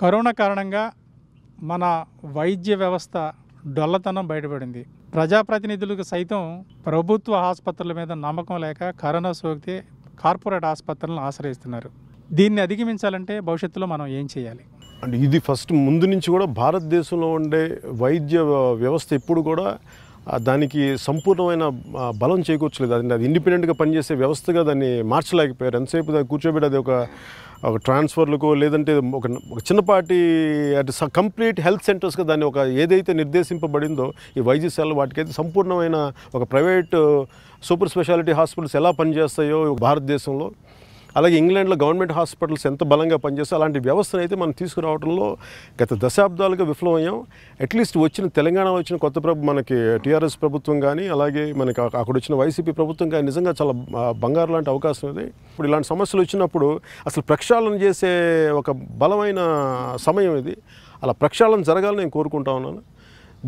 corona కారణంగా మన వైద్య వ్యవస్థ డొల్లతనం బయటపడింది ప్రజాప్రతినిధులకు సైతం ప్రభుత్వ ఆసుపత్రుల మీద నమ్మకం లేక కరోనా సోకితే కార్పొరేట్ ఆసుపత్రులను ఆశ్రయిస్తున్నారు దీన్ని అధిగమించాలంటే భవిష్యత్తులో మనం ఏం చేయాలి అంటే ఇది ఫస్ట్ ముందు నుంచి కూడా భారతదేశంలో ఉండే వైద్య వ్యవస్థ ఎప్పుడు కూడా దానికి సంపూర్ణమైన బలం చేకూర్చలేదు అది అది ఇండిపెండెంట్గా పనిచేసే వ్యవస్థగా దాన్ని మార్చలేకపోయారు ఎంతసేపు దాన్ని కూర్చోబెట్టి అది ఒక ఒక ట్రాన్స్ఫర్లకు లేదంటే ఒక ఒక చిన్నపాటి అటు కంప్లీట్ హెల్త్ సెంటర్స్గా దాన్ని ఒక ఏదైతే నిర్దేశింపబడిందో ఈ వైద్యశాల వాటికైతే సంపూర్ణమైన ఒక ప్రైవేటు సూపర్ స్పెషాలిటీ హాస్పిటల్స్ ఎలా పనిచేస్తాయో భారతదేశంలో అలాగే ఇంగ్లాండ్లో గవర్నమెంట్ హాస్పిటల్స్ ఎంత బలంగా పనిచేస్తే అలాంటి వ్యవస్థను అయితే మనం తీసుకురావడంలో గత దశాబ్దాలుగా విఫలమయ్యాం అట్లీస్ట్ వచ్చిన తెలంగాణలో వచ్చిన కొత్త ప్రభు మనకి టీఆర్ఎస్ ప్రభుత్వం కానీ అలాగే మనకి అక్కడ వచ్చిన వైసీపీ ప్రభుత్వం కానీ నిజంగా చాలా బంగారు లాంటి అవకాశం ఇది ఇప్పుడు ఇలాంటి సమస్యలు వచ్చినప్పుడు అసలు ప్రక్షాళన చేసే ఒక బలమైన సమయం ఇది అలా ప్రక్షాళన జరగాలని నేను కోరుకుంటా ఉన్నాను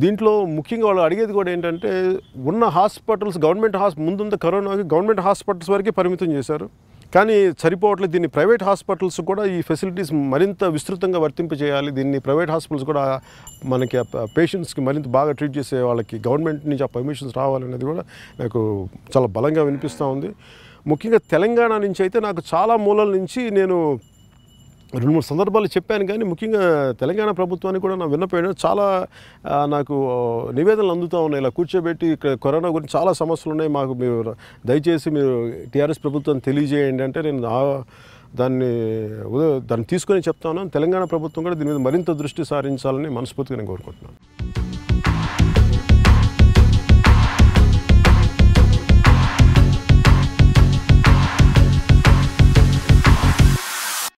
దీంట్లో ముఖ్యంగా వాళ్ళు అడిగేది కూడా ఏంటంటే ఉన్న హాస్పిటల్స్ గవర్నమెంట్ హాస్ ముందుంద కరోనాకి గవర్నమెంట్ హాస్పిటల్స్ వరకే పరిమితం చేశారు కానీ సరిపోవట్లేదు దీన్ని ప్రైవేట్ హాస్పిటల్స్ కూడా ఈ ఫెసిలిటీస్ మరింత విస్తృతంగా వర్తింపజేయాలి దీన్ని ప్రైవేట్ హాస్పిటల్స్ కూడా మనకి పేషెంట్స్కి మరింత బాగా ట్రీట్ చేసే వాళ్ళకి గవర్నమెంట్ నుంచి ఆ పర్మిషన్స్ రావాలనేది కూడా నాకు చాలా బలంగా వినిపిస్తూ ఉంది ముఖ్యంగా తెలంగాణ నుంచి అయితే నాకు చాలా మూలల నుంచి నేను రెండు మూడు సందర్భాలు చెప్పాను కానీ ముఖ్యంగా తెలంగాణ ప్రభుత్వానికి కూడా నా విన్నపోయాను చాలా నాకు నివేదనలు అందుతూ ఉన్నాయి ఇలా కూర్చోబెట్టి ఇక్కడ కరోనా గురించి చాలా సమస్యలు ఉన్నాయి మాకు మీరు దయచేసి మీరు టీఆర్ఎస్ ప్రభుత్వం తెలియజేయండి అంటే నేను దాన్ని దాన్ని తీసుకొని చెప్తాను తెలంగాణ ప్రభుత్వం కూడా దీని మీద మరింత దృష్టి సారించాలని మనస్ఫూర్తిగా నేను కోరుకుంటున్నాను